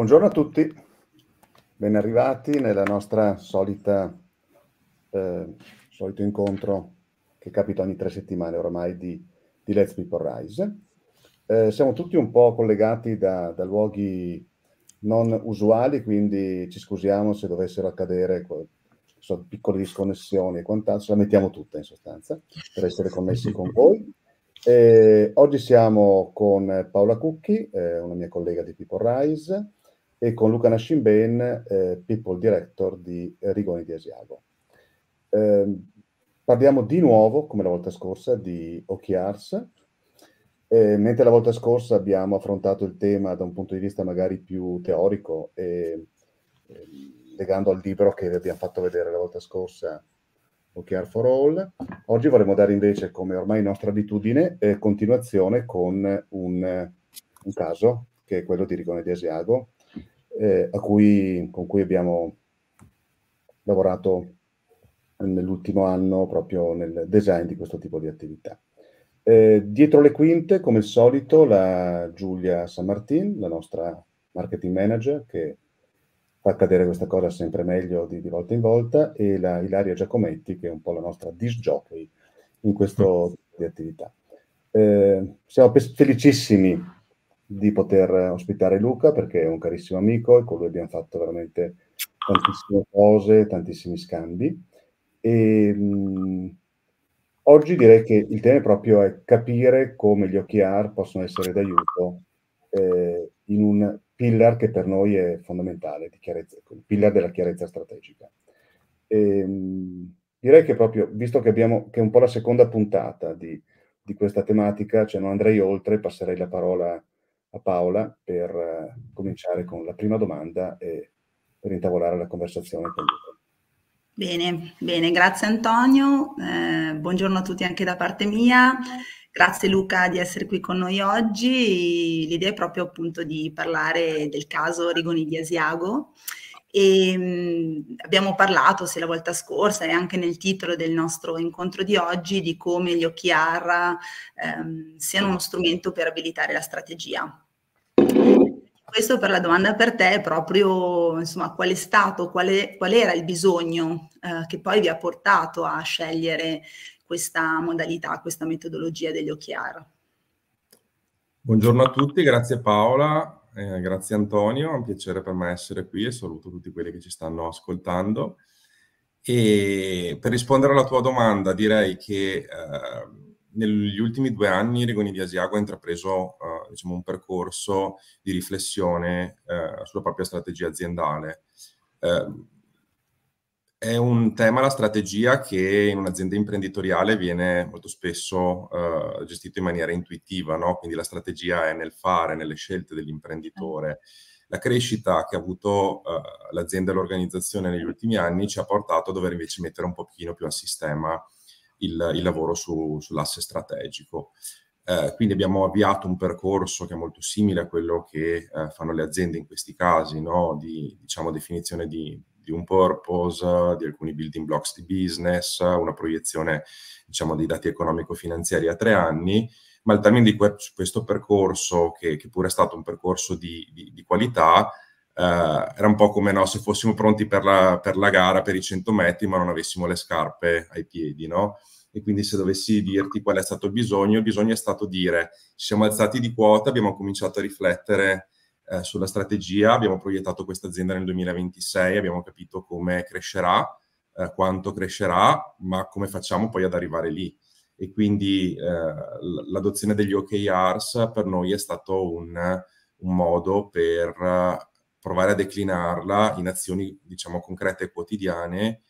Buongiorno a tutti, ben arrivati nella nostra solita eh, solito incontro che capita ogni tre settimane ormai di, di Let's People Rise. Eh, siamo tutti un po' collegati da, da, luoghi non usuali, quindi ci scusiamo se dovessero accadere so, piccole disconnessioni e quant'altro, ce la mettiamo tutta in sostanza per essere connessi con voi. Eh, oggi siamo con Paola Cucchi, eh, una mia collega di People Rise, e con Luca Nascim eh, People Director di Rigoni di Asiago. Eh, parliamo di nuovo, come la volta scorsa, di OKRs, eh, mentre la volta scorsa abbiamo affrontato il tema da un punto di vista magari più teorico, e, ehm, legando al libro che vi abbiamo fatto vedere la volta scorsa, OKR for All, oggi vorremmo dare invece, come ormai nostra abitudine, eh, continuazione con un, un caso, che è quello di Rigone di Asiago, eh, cui, con cui abbiamo lavorato nell'ultimo anno proprio nel design di questo tipo di attività. Eh, dietro le quinte, come al solito, la Giulia San Martin, la nostra marketing manager, che fa cadere questa cosa sempre meglio di, di volta in volta, e la Ilaria Giacometti, che è un po' la nostra disjockey in questo tipo di attività. Eh, siamo felicissimi di poter ospitare Luca perché è un carissimo amico e con lui abbiamo fatto veramente tantissime cose, tantissimi scambi. E, mh, mm, oggi direi che il tema proprio è capire come gli OKR possono essere d'aiuto eh, in un pillar che per noi è fondamentale, di chiarezza, il pillar della chiarezza strategica. E, mh, mm, direi che proprio, visto che, abbiamo, che è un po' la seconda puntata di, di questa tematica, cioè non andrei oltre, passerei la parola a a Paola per uh, cominciare con la prima domanda e per intavolare la conversazione con Luca. Bene, bene, grazie Antonio, eh, buongiorno a tutti anche da parte mia, grazie Luca di essere qui con noi oggi, l'idea è proprio appunto di parlare del caso Rigoni di Asiago e, ehm, abbiamo parlato, se la volta scorsa e anche nel titolo del nostro incontro di oggi, di come gli OKR ehm, siano uno strumento per abilitare la strategia. Questo per la domanda per te è proprio, insomma, qual è stato, qual, è, qual era il bisogno eh, che poi vi ha portato a scegliere questa modalità, questa metodologia degli OKR? Buongiorno a tutti, grazie Paola eh, grazie Antonio, è un piacere per me essere qui e saluto tutti quelli che ci stanno ascoltando. E per rispondere alla tua domanda direi che eh, negli ultimi due anni Rigoni di Asiago ha intrapreso eh, diciamo, un percorso di riflessione eh, sulla propria strategia aziendale. Ehm, è un tema, la strategia, che in un'azienda imprenditoriale viene molto spesso eh, gestito in maniera intuitiva, no? quindi la strategia è nel fare, nelle scelte dell'imprenditore. La crescita che ha avuto eh, l'azienda e l'organizzazione negli ultimi anni ci ha portato a dover invece mettere un pochino più a sistema il, il lavoro su, sull'asse strategico. Eh, quindi abbiamo avviato un percorso che è molto simile a quello che eh, fanno le aziende in questi casi, no? di diciamo, definizione di di un purpose, di alcuni building blocks di business, una proiezione diciamo, dei dati economico-finanziari a tre anni, ma al termine di questo percorso, che, che pure è stato un percorso di, di, di qualità, eh, era un po' come no, se fossimo pronti per la, per la, gara, per i 100 metri, ma non avessimo le scarpe ai piedi, no? E quindi se dovessi dirti qual è stato il bisogno, il bisogno è stato dire, ci siamo alzati di quota, abbiamo cominciato a riflettere eh, sulla strategia, abbiamo proiettato questa azienda nel 2026, abbiamo capito come crescerà, eh, quanto crescerà, ma come facciamo poi ad arrivare lì. E quindi eh, l'adozione degli OKRs per noi è stato un, un modo per eh, provare a declinarla in azioni, diciamo, concrete e quotidiane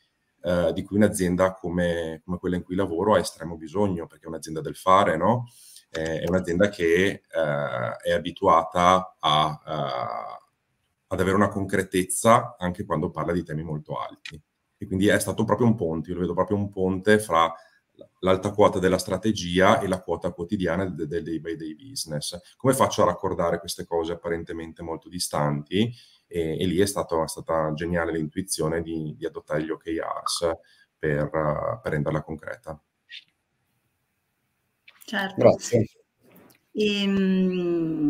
eh, di cui un'azienda come, come, quella in cui lavoro ha estremo bisogno, perché è un'azienda del fare, no? eh, è un'azienda che eh, è abituata a, a, eh, ad avere una concretezza anche quando parla di temi molto alti. E quindi è stato proprio un ponte, io lo vedo proprio un ponte fra l'alta quota della strategia e la quota quotidiana del, del day by day business. Come faccio a raccordare queste cose apparentemente molto distanti? E, e lì è, stato, è, stata geniale l'intuizione di, di adottare gli OKRs per, per renderla concreta. Certo. Grazie. Ehm,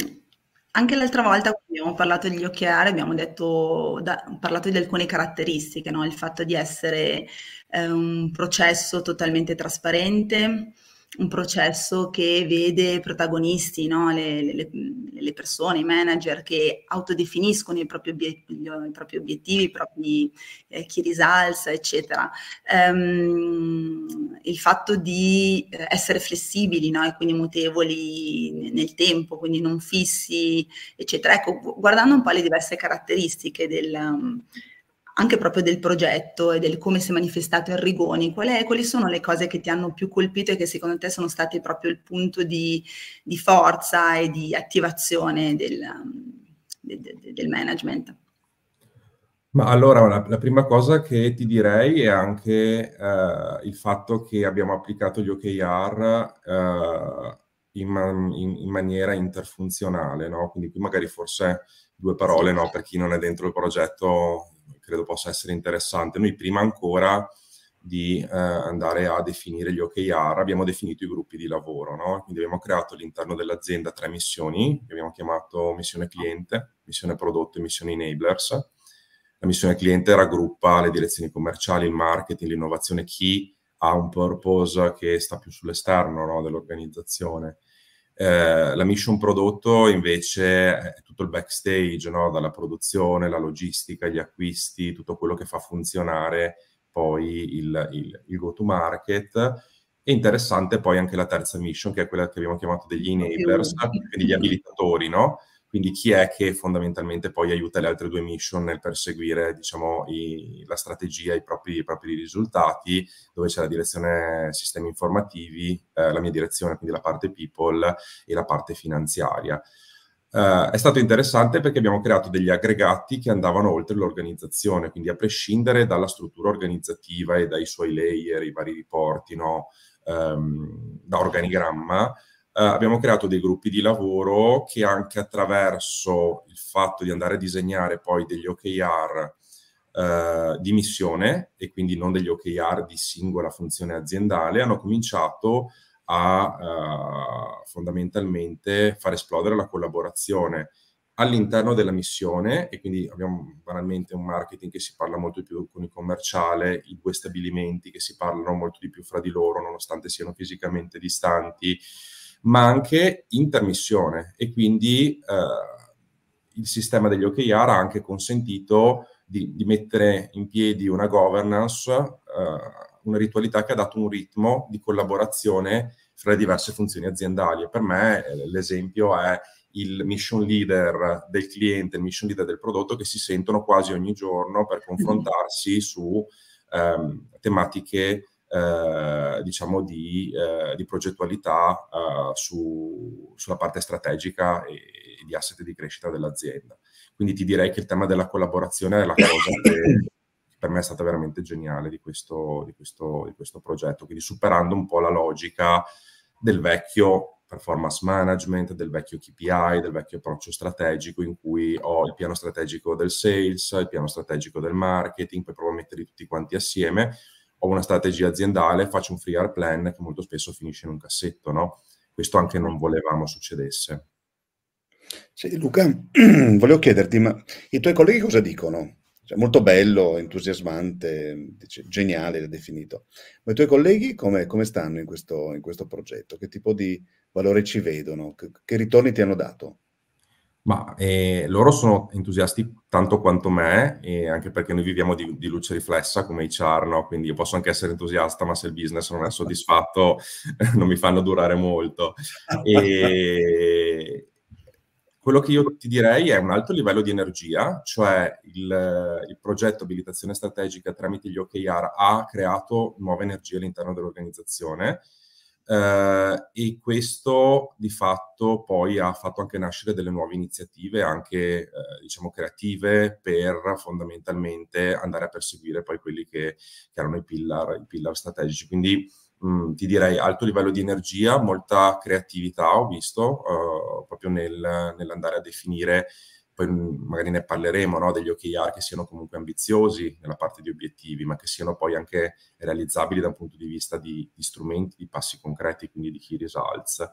anche l'altra volta abbiamo parlato degli occhiali, abbiamo detto, da, parlato di alcune caratteristiche, no? il fatto di essere eh, un processo totalmente trasparente, un processo che vede protagonisti, no? le, le, le, persone, i manager che autodefiniscono i propri, obiet- i propri obiettivi, i propri eh, chi risalza, eccetera. Um, il fatto di eh, essere flessibili no? e quindi mutevoli nel tempo, quindi non fissi, eccetera. Ecco, guardando un po' le diverse caratteristiche del, anche proprio del progetto e del come si è manifestato Arrigoni, qual è, quali sono le cose che ti hanno più colpito e che secondo te sono state proprio il punto di, di forza e di attivazione del, um, del, del management? Ma allora la, la, prima cosa che ti direi è anche eh, il fatto che abbiamo applicato gli OKR eh, in, man, in, in, maniera interfunzionale, no? Quindi qui magari forse due parole, no? Per chi non è dentro il progetto credo possa essere interessante. Noi prima ancora di eh, andare a definire gli OKR, abbiamo definito i gruppi di lavoro, no? quindi abbiamo creato all'interno dell'azienda tre missioni, che abbiamo chiamato missione cliente, missione prodotto e missione enablers. La missione cliente raggruppa le direzioni commerciali, il marketing, l'innovazione, chi ha un purpose che sta più sull'esterno no? dell'organizzazione eh, la mission prodotto invece è tutto il backstage, no? dalla produzione, la logistica, gli acquisti, tutto quello che fa funzionare poi il, il, il go to market. E interessante poi anche la terza mission, che è quella che abbiamo chiamato degli enablers, quindi gli abilitatori, no? Quindi chi è che fondamentalmente poi aiuta le altre due mission nel perseguire diciamo, i, la strategia, i propri, i propri, risultati, dove c'è la direzione sistemi informativi, eh, la mia direzione, quindi la parte people e la parte finanziaria. Uh, è stato interessante perché abbiamo creato degli aggregati che andavano oltre l'organizzazione, quindi a prescindere dalla struttura organizzativa e dai suoi layer, i vari riporti, no? um, da organigramma, eh, abbiamo creato dei gruppi di lavoro che anche attraverso il fatto di andare a disegnare poi degli OKR eh, di missione e quindi non degli OKR di singola funzione aziendale, hanno cominciato a eh, fondamentalmente far esplodere la collaborazione all'interno della missione e quindi abbiamo banalmente un marketing che si parla molto di più con il commerciale, i due stabilimenti che si parlano molto di più fra di loro nonostante siano fisicamente distanti, ma anche intermissione e quindi eh, il sistema degli OKR ha anche consentito di, di mettere in piedi una governance, eh, una ritualità che ha dato un ritmo di collaborazione fra le diverse funzioni aziendali. E per me eh, l'esempio è il mission leader del cliente, il mission leader del prodotto che si sentono quasi ogni giorno per mm-hmm. confrontarsi su ehm, tematiche eh, diciamo di, eh, di progettualità eh, su, sulla parte strategica e, e, di asset di crescita dell'azienda. Quindi ti direi che il tema della collaborazione è la cosa che per me è stata veramente geniale di questo, di questo, di questo progetto, quindi superando un po' la logica del vecchio performance management, del vecchio KPI, del vecchio approccio strategico in cui ho il piano strategico del sales, il piano strategico del marketing, poi provo a metterli tutti quanti assieme ho una strategia aziendale, faccio un free R plan che molto spesso finisce in un cassetto, no? Questo anche non volevamo succedesse. Sì, Luca, volevo chiederti, ma i tuoi colleghi cosa dicono? Cioè, molto bello, entusiasmante, dice, geniale l'ha definito. Ma i tuoi colleghi come, come stanno in questo, in questo, progetto? Che tipo di valore ci vedono? Che, che ritorni ti hanno dato? Ma eh, loro sono entusiasti tanto quanto me, eh, anche perché noi viviamo di, di luce riflessa come HR, no? quindi io posso anche essere entusiasta, ma se il business non è soddisfatto non mi fanno durare molto. E quello che io ti direi è un alto livello di energia, cioè il, il progetto abilitazione strategica tramite gli OKR ha creato nuova energia all'interno dell'organizzazione eh, e questo di fatto poi ha fatto anche nascere delle nuove iniziative, anche eh, diciamo creative, per fondamentalmente andare a perseguire poi quelli che, che erano i pillar, i pillar strategici. Quindi mh, mm, ti direi alto livello di energia, molta creatività, ho visto, eh, proprio nel, nell'andare a definire poi magari ne parleremo, no, degli OKR che siano comunque ambiziosi nella parte di obiettivi, ma che siano poi anche realizzabili da un punto di vista di, di strumenti, di passi concreti, quindi di key results.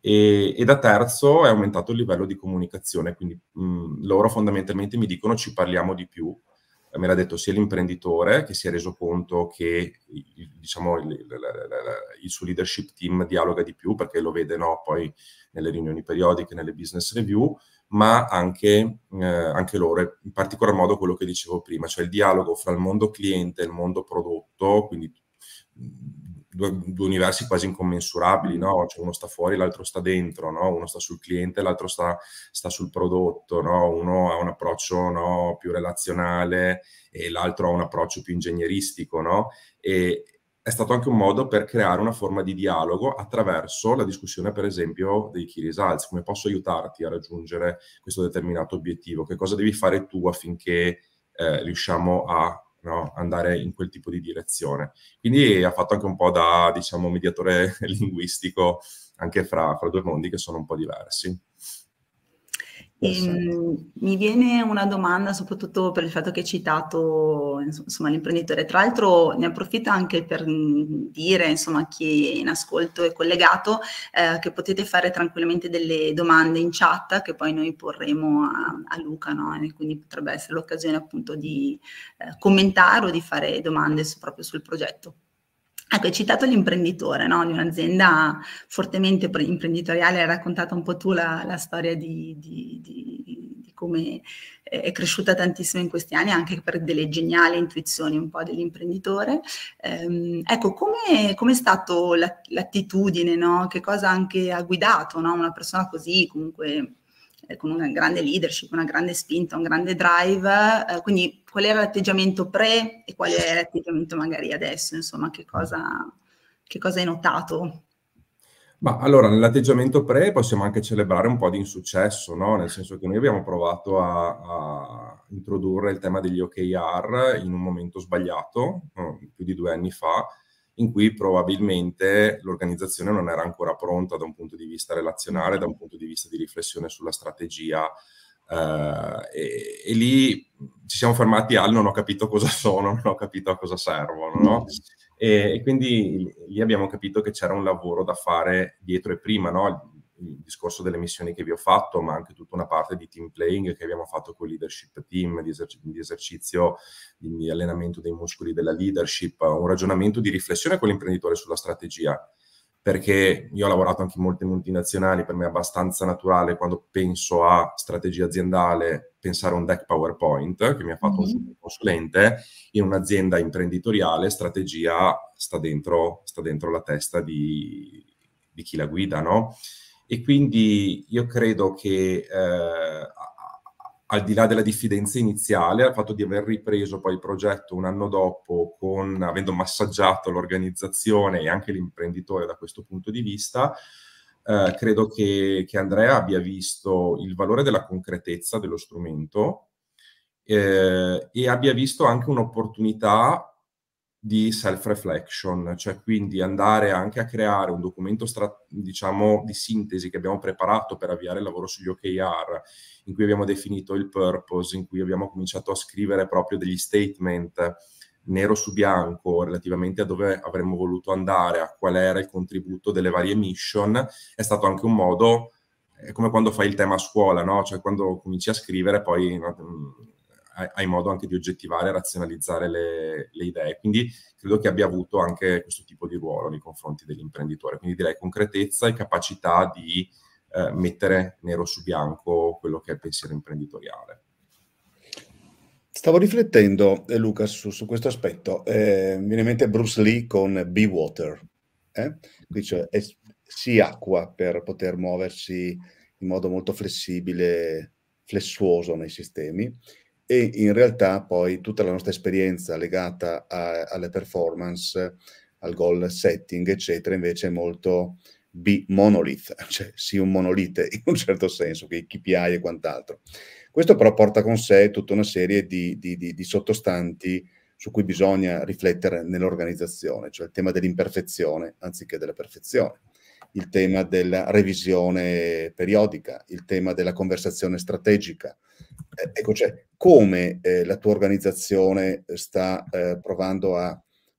E, e, da terzo è aumentato il livello di comunicazione, quindi mh, loro fondamentalmente mi dicono ci parliamo di più, eh, me l'ha detto sia l'imprenditore che si è reso conto che diciamo, il, la, il, suo leadership team dialoga di più perché lo vede no, poi nelle riunioni periodiche, nelle business review, ma anche, eh, anche loro, in particolar modo quello che dicevo prima, cioè il dialogo fra il mondo cliente e il mondo prodotto, quindi mm, due, due universi quasi incommensurabili, no? cioè uno sta fuori, l'altro sta dentro, no? uno sta sul cliente, l'altro sta, sta sul prodotto, no? uno ha un approccio più relazionale e l'altro ha un approccio più ingegneristico, e, è stato anche un modo per creare una forma di dialogo attraverso la discussione, per esempio, dei key results, come posso aiutarti a raggiungere questo determinato obiettivo, che cosa devi fare tu affinché eh, riusciamo a no, andare in quel tipo di direzione. Quindi ha fatto anche un po' da, diciamo, mediatore linguistico anche fra, fra due mondi che sono un po' diversi. Sì. Ehm, mi viene una domanda soprattutto per il fatto che hai citato insomma, l'imprenditore. Tra l'altro ne approfitto anche per mhmm, dire insomma, a chi è in ascolto e collegato eh, che potete fare tranquillamente delle domande in chat che poi noi porremo a, a Luca, no? quindi potrebbe essere l'occasione appunto di eh, commentare o di fare domande su, proprio sul progetto. Ecco, hai citato l'imprenditore no? di un'azienda fortemente imprenditoriale, hai raccontato un po' tu la, la storia di, di, di, di come è cresciuta tantissimo in questi anni anche per delle geniali intuizioni un po' dell'imprenditore. Ehm, ecco, come è stata l'attitudine, no? che cosa anche ha guidato no? una persona così comunque eh, con una grande leadership, una grande spinta, un grande drive. Eh, quindi qual era l'atteggiamento pre e qual è l'atteggiamento magari adesso? Insomma, che cosa, che cosa hai notato? Ma allora, nell'atteggiamento pre possiamo anche celebrare un po' di insuccesso, no? nel senso che noi abbiamo provato a, a introdurre il tema degli OKR in un momento sbagliato, più di due anni fa, in cui probabilmente l'organizzazione non era ancora pronta da un punto di vista relazionale, da un punto di vista di riflessione sulla strategia. Eh, e, e, lì ci siamo fermati al non ho capito cosa sono, non ho capito a cosa servono. No? E, e, quindi lì abbiamo capito che c'era un lavoro da fare dietro e prima, no? il discorso delle missioni che vi ho fatto, ma anche tutta una parte di team playing che abbiamo fatto con leadership team, di, eserci- di esercizio, di allenamento dei muscoli della leadership, un ragionamento di riflessione con l'imprenditore sulla strategia perché io ho lavorato anche in molte multinazionali, per me è abbastanza naturale quando penso a strategia aziendale pensare a un deck PowerPoint che mi ha fatto mm-hmm. un consulente, in un'azienda imprenditoriale strategia sta dentro, sta dentro la testa di, di chi la guida, no? E quindi io credo che eh, al di là della diffidenza iniziale, al fatto di aver ripreso poi il progetto un anno dopo, con, avendo massaggiato l'organizzazione e anche l'imprenditore da questo punto di vista, eh, credo che, che, Andrea abbia visto il valore della concretezza dello strumento eh, e abbia visto anche un'opportunità di self-reflection, cioè quindi andare anche a creare un documento stra- diciamo di sintesi che abbiamo preparato per avviare il lavoro sugli OKR, in cui abbiamo definito il purpose, in cui abbiamo cominciato a scrivere proprio degli statement nero su bianco relativamente a dove avremmo voluto andare, a qual era il contributo delle varie mission, è stato anche un modo è come quando fai il tema a scuola, no? Cioè quando cominci a scrivere poi hai modo anche di oggettivare e razionalizzare le, le, idee. Quindi credo che abbia avuto anche questo tipo di ruolo nei confronti dell'imprenditore. Quindi direi concretezza e capacità di eh, mettere nero su bianco quello che è il pensiero imprenditoriale. Stavo riflettendo, eh, Luca, su, su, questo aspetto. Eh, mi viene in mente Bruce Lee con Be Water. Eh? Qui c'è si acqua per poter muoversi in modo molto flessibile, flessuoso nei sistemi e in realtà poi tutta la nostra esperienza legata a, alle performance, al goal setting, eccetera, invece è molto B monolith, cioè sì un monolite in un certo senso, che KPI e quant'altro. Questo però porta con sé tutta una serie di, di, di, di sottostanti su cui bisogna riflettere nell'organizzazione, cioè il tema dell'imperfezione anziché della perfezione, il tema della revisione periodica, il tema della conversazione strategica. Eh, ecco, cioè, come eh, la tua organizzazione eh, sta eh, provando a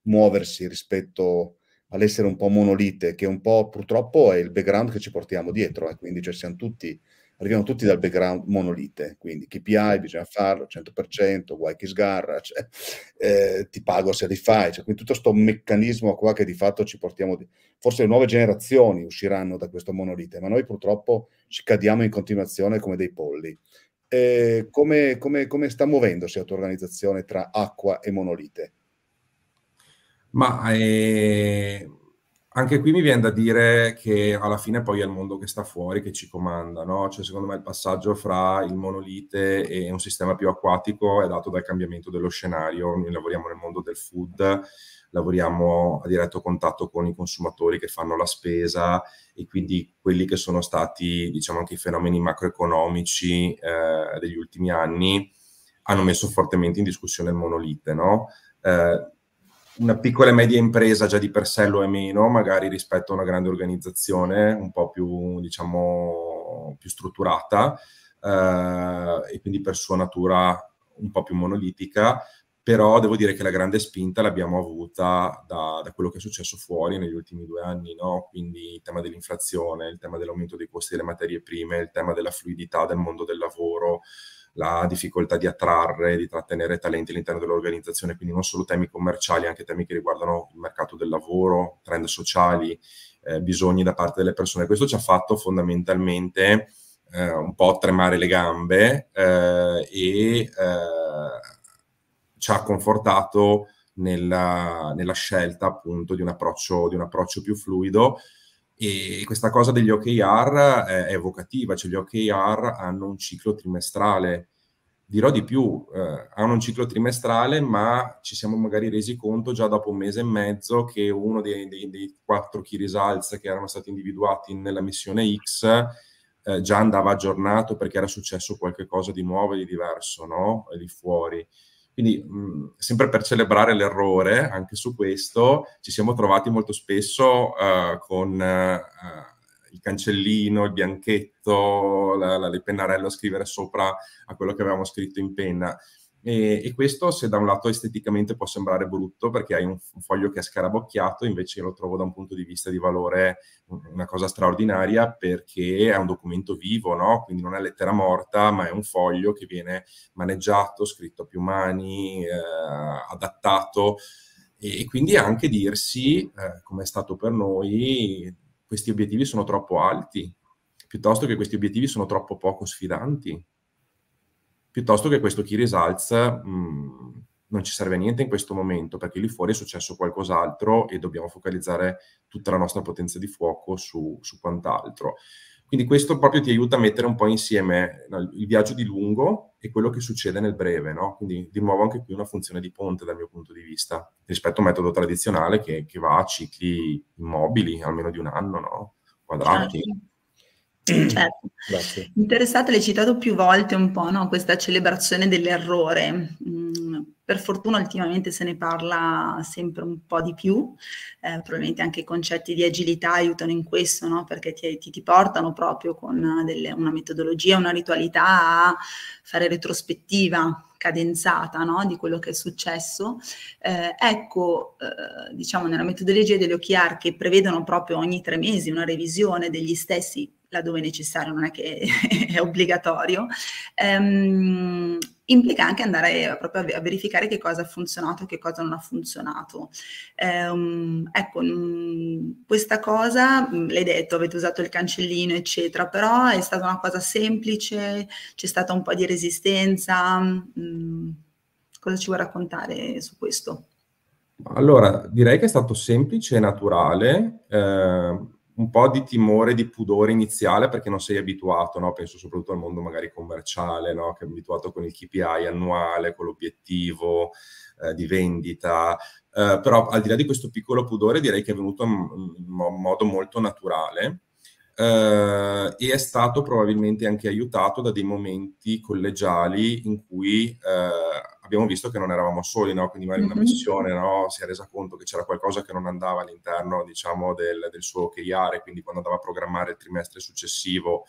muoversi rispetto all'essere un po' monolite, che un po' purtroppo è il background che ci portiamo dietro, eh, quindi cioè siamo tutti, arriviamo tutti dal background monolite, quindi KPI bisogna farlo 100%, guai chi sgarra, cioè, eh, ti pago se li fai, cioè, quindi tutto questo meccanismo qua che di fatto ci portiamo, di... forse le nuove generazioni usciranno da questo monolite, ma noi purtroppo ci cadiamo in continuazione come dei polli eh, come, come, come, sta muovendosi la tua organizzazione tra acqua e monolite? Ma eh, anche qui mi viene da dire che alla fine poi è il mondo che sta fuori che ci comanda, no? Cioè, secondo me il passaggio fra il monolite e un sistema più acquatico è dato dal cambiamento dello scenario. Noi lavoriamo nel mondo del food, lavoriamo a diretto contatto con i consumatori che fanno la spesa e quindi quelli che sono stati, diciamo, anche i fenomeni macroeconomici eh, degli ultimi anni hanno messo fortemente in discussione il monolite, no? Eh, una piccola e media impresa già di per sé lo è meno, magari rispetto a una grande organizzazione un po' più, diciamo, più strutturata eh, e quindi per sua natura un po' più monolitica, però devo dire che la grande spinta l'abbiamo avuta da, da quello che è successo fuori negli ultimi due anni, no? quindi il tema dell'inflazione, il tema dell'aumento dei costi delle materie prime, il tema della fluidità del mondo del lavoro, la difficoltà di attrarre, di trattenere talenti all'interno dell'organizzazione, quindi non solo temi commerciali, anche temi che riguardano il mercato del lavoro, trend sociali, eh, bisogni da parte delle persone. Questo ci ha fatto fondamentalmente eh, un po' tremare le gambe eh, e eh, ci ha confortato nella, nella scelta appunto di un, di un, approccio, più fluido. E questa cosa degli OKR è, è evocativa, cioè gli OKR hanno un ciclo trimestrale, dirò di più, eh, hanno un ciclo trimestrale, ma ci siamo magari resi conto già dopo un mese e mezzo che uno dei, dei, dei quattro key results che erano stati individuati nella missione X eh, già andava aggiornato perché era successo qualcosa di nuovo e di diverso, no? Lì fuori. Quindi mh, sempre per celebrare l'errore, anche su questo, ci siamo trovati molto spesso uh, con uh, il cancellino, il bianchetto, la, la, il pennarello a scrivere sopra a quello che avevamo scritto in penna. E, e, questo, se da un lato esteticamente può sembrare brutto perché hai un, un, foglio che è scarabocchiato, invece lo trovo da un punto di vista di valore una cosa straordinaria perché è un documento vivo, no? quindi non è lettera morta, ma è un foglio che viene maneggiato, scritto a più mani, eh, adattato e, e, quindi anche dirsi, eh, come è stato per noi, questi obiettivi sono troppo alti, piuttosto che questi obiettivi sono troppo poco sfidanti piuttosto che questo key results mh, non ci serve niente in questo momento perché lì fuori è successo qualcos'altro e dobbiamo focalizzare tutta la nostra potenza di fuoco su, su quant'altro. Quindi questo proprio ti aiuta a mettere un po' insieme il viaggio di lungo e quello che succede nel breve, no? Quindi di nuovo anche qui una funzione di ponte dal mio punto di vista rispetto a un metodo tradizionale che, che va a cicli immobili, almeno di un anno, no? Quadrati. Certo. Certo. Interessato, l'hai citato più volte un po', no? questa celebrazione dell'errore. Mm, per fortuna ultimamente se ne parla sempre un po' di più, eh, probabilmente anche i concetti di agilità aiutano in questo, no? perché ti, ti, ti, portano proprio con delle, una metodologia, una ritualità a fare retrospettiva cadenzata no? di quello che è successo. Eh, ecco, eh, diciamo nella metodologia degli OKR che prevedono proprio ogni tre mesi una revisione degli stessi laddove necessario, non è che è obbligatorio, ehm, implica anche andare proprio a verificare che cosa ha funzionato e che cosa non ha funzionato. Ehm, ecco, mm, questa cosa, mm, l'hai detto, avete usato il cancellino, eccetera, però è stata una cosa semplice, c'è stata un po' di resistenza. Mm, cosa ci vuoi raccontare su questo? Allora, direi che è stato semplice e naturale. Eh un po' di timore, di pudore iniziale perché non sei abituato, no? penso soprattutto al mondo magari commerciale, no? che è abituato con il KPI annuale, con l'obiettivo eh, di vendita, eh, però al di là di questo piccolo pudore direi che è venuto mm, in modo molto naturale. Eh, e è stato probabilmente anche aiutato da dei momenti collegiali in cui eh, abbiamo visto che non eravamo soli, no? quindi magari una mm-hmm. missione no? si è resa conto che c'era qualcosa che non andava all'interno diciamo, del, del suo OKR, quindi quando andava a programmare il trimestre successivo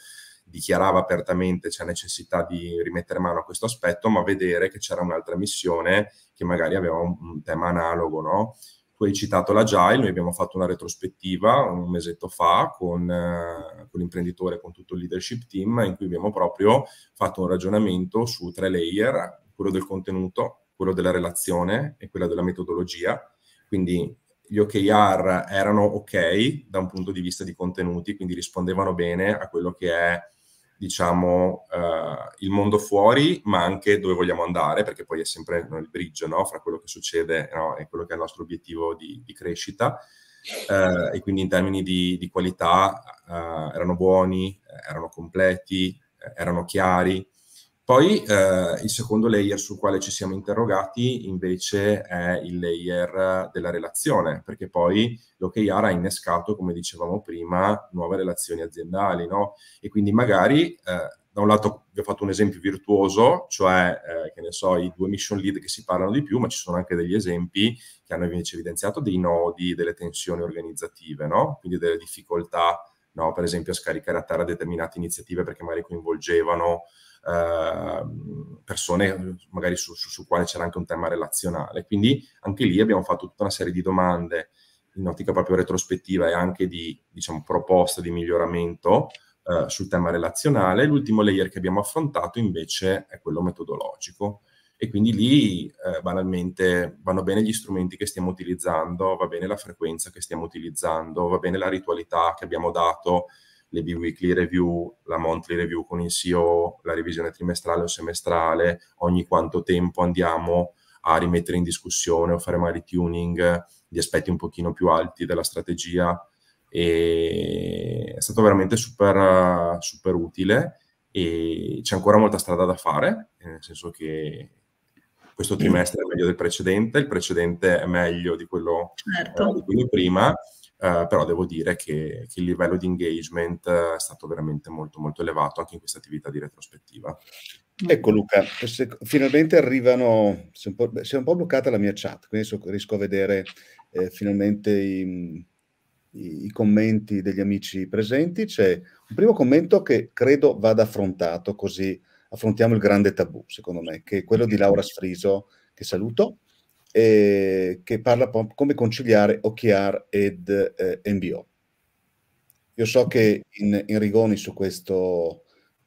dichiarava apertamente c'è necessità di rimettere mano a questo aspetto, ma vedere che c'era un'altra missione che magari aveva un, un tema analogo, no? Tu hai citato l'Agile, noi abbiamo fatto una retrospettiva un mesetto fa con, eh, con l'imprenditore, con tutto il leadership team, in cui abbiamo proprio fatto un ragionamento su tre layer, quello del contenuto, quello della relazione e quella della metodologia. Quindi gli OKR erano ok da un punto di vista di contenuti, quindi rispondevano bene a quello che è, diciamo, eh, il mondo fuori, ma anche dove vogliamo andare, perché poi è sempre no, il bridge no, fra quello che succede no, e quello che è il nostro obiettivo di, di crescita. Eh, e quindi in termini di, di qualità eh, erano buoni, erano completi, erano chiari, poi eh, il secondo layer sul quale ci siamo interrogati invece è il layer della relazione, perché poi l'OKR ha innescato, come dicevamo prima, nuove relazioni aziendali, no? E quindi magari, eh, da un lato vi ho fatto un esempio virtuoso, cioè, eh, che ne so, i due mission lead che si parlano di più, ma ci sono anche degli esempi che hanno invece evidenziato dei nodi, delle tensioni organizzative, no? Quindi delle difficoltà, no? Per esempio a scaricare a terra determinate iniziative perché magari coinvolgevano Ehm, persone magari su, su, su quale c'era anche un tema relazionale. Quindi anche lì abbiamo fatto tutta una serie di domande in ottica proprio retrospettiva e anche di diciamo, proposte di miglioramento eh, sul tema relazionale. L'ultimo layer che abbiamo affrontato invece è quello metodologico e quindi lì eh, banalmente vanno bene gli strumenti che stiamo utilizzando, va bene la frequenza che stiamo utilizzando, va bene la ritualità che abbiamo dato le biweekly review, la monthly review con il CEO, la revisione trimestrale o semestrale, ogni quanto tempo andiamo a rimettere in discussione o fare magari tuning di aspetti un pochino più alti della strategia. E è stato veramente super, super utile e c'è ancora molta strada da fare, eh, nel senso che questo trimestre è meglio del precedente, il precedente è meglio di quello, eh, certo. di prima eh, però devo dire che, che, il livello di engagement eh, è stato veramente molto molto elevato anche in questa attività di retrospettiva. Mm. Ecco Luca, se, finalmente arrivano, si è, un po', si è un po' bloccata la mia chat, quindi so, riesco a vedere eh, finalmente i, i, i commenti degli amici presenti. C'è un primo commento che credo vada affrontato così affrontiamo il grande tabù, secondo me, che è quello di Laura Sfriso, che saluto, eh, che parla come conciliare OKR ed eh, MBO. Io so che in, in, Rigoni su questo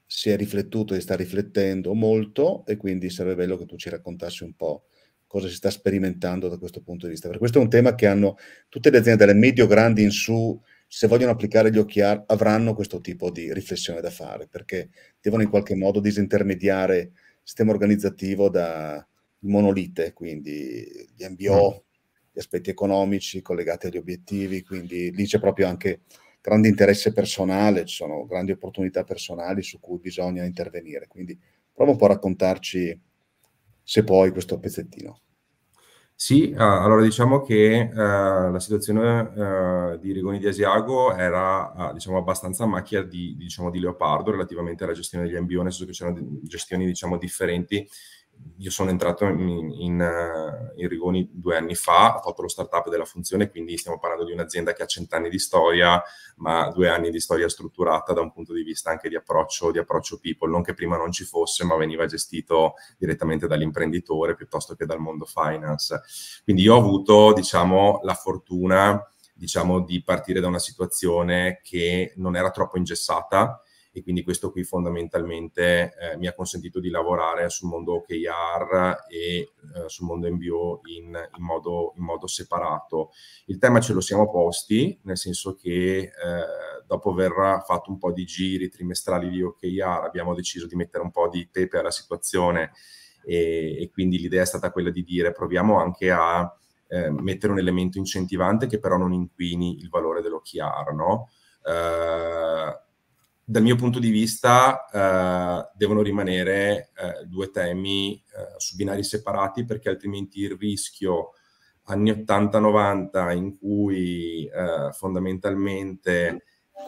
si è riflettuto e sta riflettendo molto e quindi sarebbe bello che tu ci raccontassi un po' cosa si sta sperimentando da questo punto di vista. Perché questo è un tema che hanno tutte le aziende, dalle medio-grandi in su, se vogliono applicare gli OKR, avranno questo tipo di riflessione da fare, perché devono in qualche modo disintermediare il sistema organizzativo da, il monolite, quindi gli MBO, mm. gli aspetti economici collegati agli obiettivi, quindi lì c'è proprio anche grande interesse personale, ci sono grandi opportunità personali su cui bisogna intervenire. Quindi prova un po' a raccontarci, se puoi, questo pezzettino. Sì, eh, allora diciamo che eh, la situazione eh, di Rigoni di Asiago era eh, diciamo abbastanza macchia di, diciamo, di leopardo relativamente alla gestione degli MBO, nel senso che c'erano gestioni diciamo, differenti io sono entrato in, in, eh, in, Rigoni due anni fa, ho fatto lo startup della funzione, quindi stiamo parlando di un'azienda che ha cent'anni di storia, ma due anni di storia strutturata da un punto di vista anche di approccio, di approccio people, non che prima non ci fosse, ma veniva gestito direttamente dall'imprenditore piuttosto che dal mondo finance. Quindi io ho avuto, diciamo, la fortuna, diciamo, di partire da una situazione che non era troppo ingessata, e quindi questo qui fondamentalmente eh, mi ha consentito di lavorare sul mondo OKR e eh, sul mondo MBO in, in, modo, in, modo, separato. Il tema ce lo siamo posti, nel senso che eh, dopo aver fatto un po' di giri trimestrali di OKR abbiamo deciso di mettere un po' di pepe alla situazione e, e quindi l'idea è stata quella di dire proviamo anche a eh, mettere un elemento incentivante che però non inquini il valore dell'OKR, no? Eh, dal mio punto di vista eh, devono rimanere eh, due temi eh, su binari separati perché altrimenti il rischio anni 80-90 in cui eh, fondamentalmente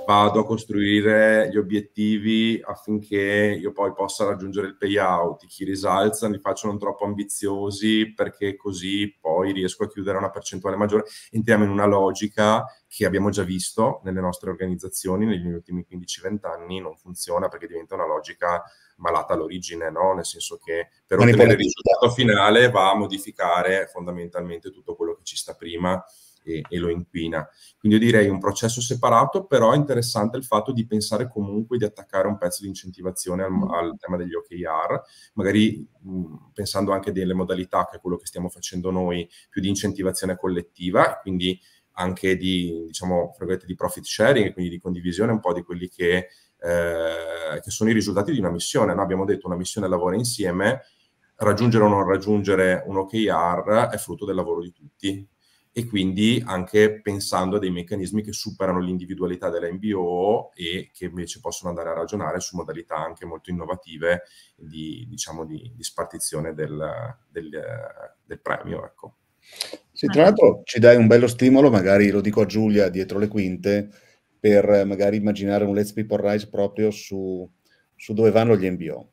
vado a costruire gli obiettivi affinché io poi possa raggiungere il payout, i chi risalza li faccio non troppo ambiziosi perché così poi riesco a chiudere una percentuale maggiore. Entriamo in una logica che abbiamo già visto nelle nostre organizzazioni negli ultimi 15-20 anni, non funziona perché diventa una logica malata all'origine, no? nel senso che per ottenere il risultato finale va a modificare fondamentalmente tutto quello che ci sta prima e, e lo inquina. Quindi io direi un processo separato, però è interessante il fatto di pensare comunque di attaccare un pezzo di incentivazione al, mm. al tema degli OKR, magari mh, mm, pensando anche delle modalità, che è quello che stiamo facendo noi, più di incentivazione collettiva, quindi anche di, diciamo, di profit sharing, quindi di condivisione un po' di quelli che, eh, che sono i risultati di una missione. No? Abbiamo detto una missione lavora insieme, raggiungere o non raggiungere un OKR è frutto del lavoro di tutti, e quindi anche pensando a dei meccanismi che superano l'individualità dell'MBO e che invece possono andare a ragionare su modalità anche molto innovative di, diciamo, di, di spartizione del, del, del premio. Ecco. Sì, tra l'altro ci dai un bello stimolo, magari lo dico a Giulia dietro le quinte, per magari immaginare un Let's People Rise proprio su, su dove vanno gli MBO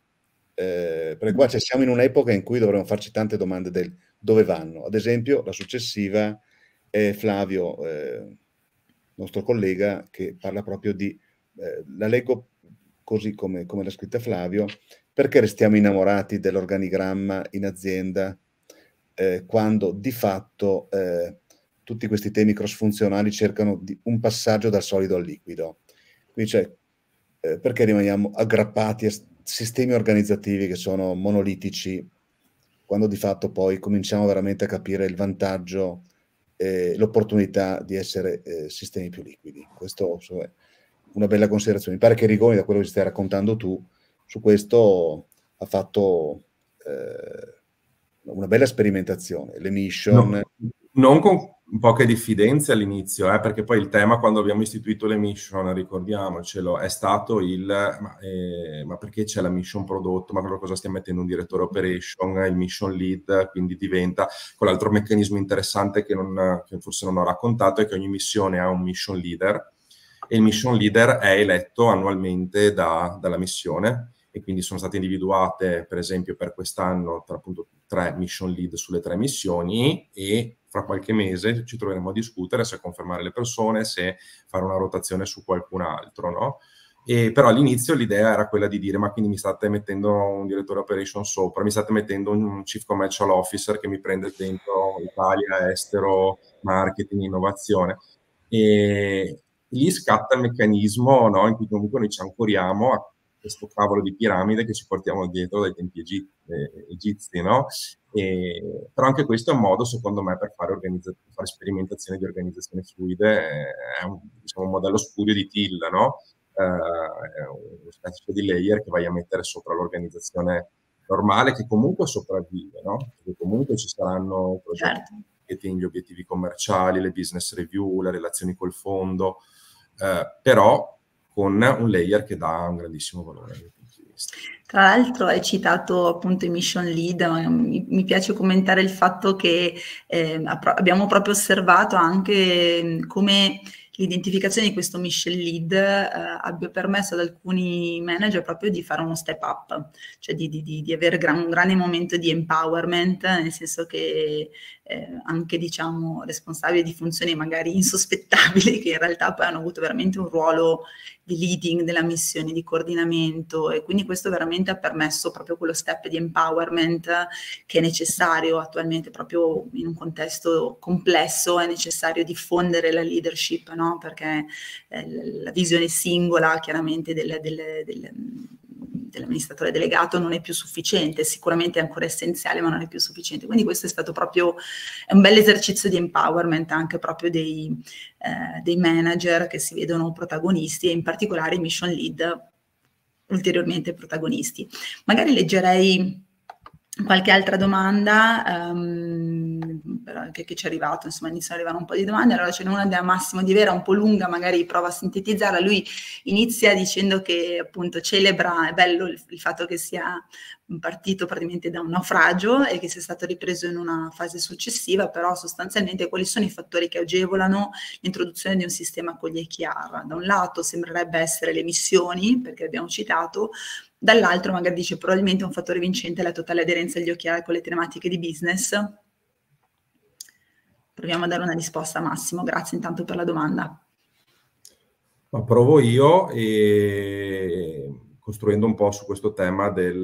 eh, perché qua cioè, siamo in un'epoca in cui dovremmo farci tante domande del dove vanno. Ad esempio, la successiva è Flavio, eh, nostro collega, che parla proprio di, eh, la leggo così come, come l'ha scritta Flavio, perché restiamo innamorati dell'organigramma in azienda eh, quando di fatto eh, tutti questi temi cross-funzionali cercano di, un passaggio dal solido al liquido. Quindi cioè, eh, perché rimaniamo aggrappati a sistemi organizzativi che sono monolitici, quando di fatto poi cominciamo veramente a capire il vantaggio e l'opportunità di essere eh, sistemi più liquidi. Questo so, è una bella considerazione. Mi pare che Rigoni, da quello che stai raccontando tu, su questo ha fatto eh, una bella sperimentazione. Le mission, no. Non con poche diffidenze all'inizio, eh, perché poi il tema quando abbiamo istituito le mission, ricordiamocelo, è stato il ma, eh, ma perché c'è la mission prodotto, ma cosa stiamo mettendo un direttore operation, eh, il mission lead, quindi diventa quell'altro meccanismo interessante che, non, che forse non ho raccontato è che ogni missione ha un mission leader e il mission leader è eletto annualmente da, dalla missione e quindi sono state individuate per esempio per quest'anno tra, appunto, tre mission lead sulle tre missioni e fra qualche mese ci troveremo a discutere se confermare le persone, se fare una rotazione su qualcun altro, no? E, però all'inizio l'idea era quella di dire: Ma quindi mi state mettendo un direttore operation sopra, mi state mettendo un chief commercial officer che mi prende dentro Italia, estero, marketing, innovazione. E lì scatta il meccanismo no, in cui comunque noi ci ancoriamo a questo cavolo di piramide che ci portiamo dietro dai tempi egizi, eh, egizi no? E, però anche questo è un modo, secondo me, per fare, organizza- fare sperimentazione di organizzazione fluide, eh, è un, diciamo, un modello studio di Till, no? Eh, uno specie di layer che vai a mettere sopra l'organizzazione normale che comunque sopravvive, no? Perché comunque ci saranno progetti certo. che gli obiettivi commerciali, le business review, le relazioni col fondo, eh, però con un layer che dà un grandissimo valore. Tra l'altro hai citato appunto i mission lead, mi, mi piace commentare il fatto che eh, abbiamo proprio osservato anche ehm, come l'identificazione di questo mission lead eh, abbia permesso ad alcuni manager proprio di fare uno step up, cioè di, di, di avere gran, un grande momento di empowerment, nel senso che eh, anche diciamo, responsabili di funzioni magari insospettabili che in realtà poi hanno avuto veramente un ruolo di leading della missione, di coordinamento e quindi questo veramente ha permesso proprio quello step di empowerment che è necessario attualmente proprio in un contesto complesso, è necessario diffondere la leadership no? perché eh, la visione singola chiaramente del, del, del dell'amministratore delegato non è più sufficiente, sicuramente è ancora essenziale, ma non è più sufficiente. Quindi questo è stato proprio un bel esercizio di empowerment anche proprio dei, eh, dei manager che si vedono protagonisti e in particolare i mission lead ulteriormente protagonisti. Magari leggerei Qualche altra domanda um, ehm, che, che, ci è arrivato, insomma iniziano ad arrivare un po' di domande, allora ce n'è una da Massimo Di Vera, un po' lunga, magari prova a sintetizzarla, lui inizia dicendo che appunto celebra, è bello il, il fatto che sia partito praticamente da un naufragio e che sia stato ripreso in una fase successiva, però sostanzialmente quali sono i fattori che agevolano l'introduzione di un sistema con gli EKR? Da un lato sembrerebbe essere le missioni, perché abbiamo citato, dall'altro magari dice probabilmente un fattore vincente è la totale aderenza agli EKR con le tematiche di business. Proviamo a dare una risposta a Massimo, grazie intanto per la domanda. Ma provo io e costruendo un po' su questo tema del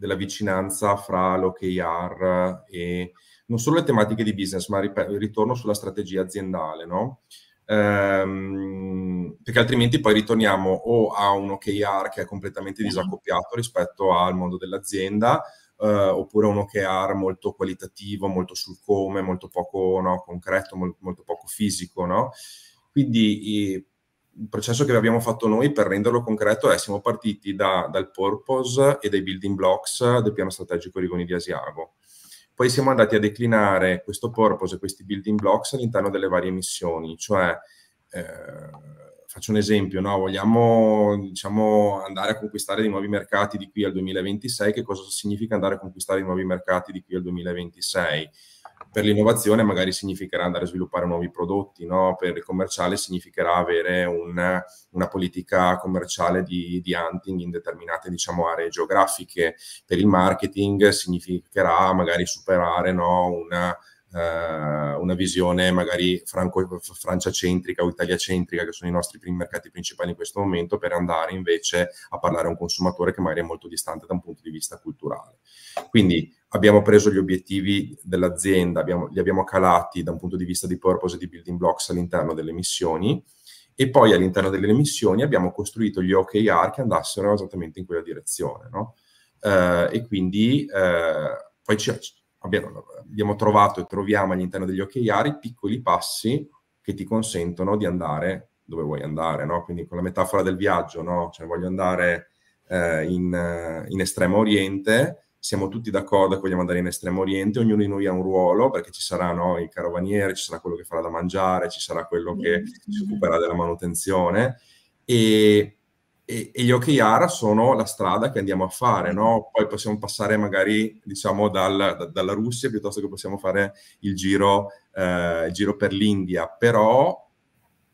della vicinanza fra l'OKR e non solo le tematiche di business, ma rip- ritorno sulla strategia aziendale, no? Ehm, perché altrimenti poi ritorniamo o a un OKR che è completamente mm-hmm. disaccoppiato rispetto al mondo dell'azienda, eh, oppure un OKR molto qualitativo, molto sul come, molto poco no, concreto, molto, molto poco fisico, no? Quindi il processo che abbiamo fatto noi per renderlo concreto è siamo partiti da, dal purpose e dai building blocks del piano strategico Rigoni di Asiago. Poi siamo andati a declinare questo purpose e questi building blocks all'interno delle varie missioni, cioè eh, faccio un esempio, no? vogliamo diciamo, andare a conquistare dei nuovi mercati di qui al 2026, che cosa significa andare a conquistare dei nuovi mercati di qui al 2026? per l'innovazione magari significherà andare a sviluppare nuovi prodotti, no? per il commerciale significherà avere un, una politica commerciale di, di, hunting in determinate diciamo, aree geografiche, per il marketing significherà magari superare no? una, eh, una, visione magari francia-centrica o italia-centrica, che sono i nostri primi mercati principali in questo momento, per andare invece a parlare a un consumatore che magari è molto distante da un punto di vista culturale. Quindi, abbiamo preso gli obiettivi dell'azienda, abbiamo, li abbiamo calati da un punto di vista di purpose e di building blocks all'interno delle missioni e poi all'interno delle missioni abbiamo costruito gli OKR che andassero esattamente in quella direzione. No? Eh, e quindi eh, poi ci, abbiamo, abbiamo, trovato e troviamo all'interno degli OKR i piccoli passi che ti consentono di andare dove vuoi andare. No? Quindi con la metafora del viaggio, no? cioè, voglio andare eh, in, eh, in Estremo Oriente siamo tutti d'accordo che vogliamo andare in Estremo Oriente, ognuno di noi ha un ruolo perché ci sarà no, il carovaniere, ci sarà quello che farà da mangiare, ci sarà quello che si occuperà della manutenzione e, e, e gli OKR sono la strada che andiamo a fare, no? poi possiamo passare magari diciamo, dal, da, dalla Russia piuttosto che possiamo fare il giro, eh, il giro per l'India, però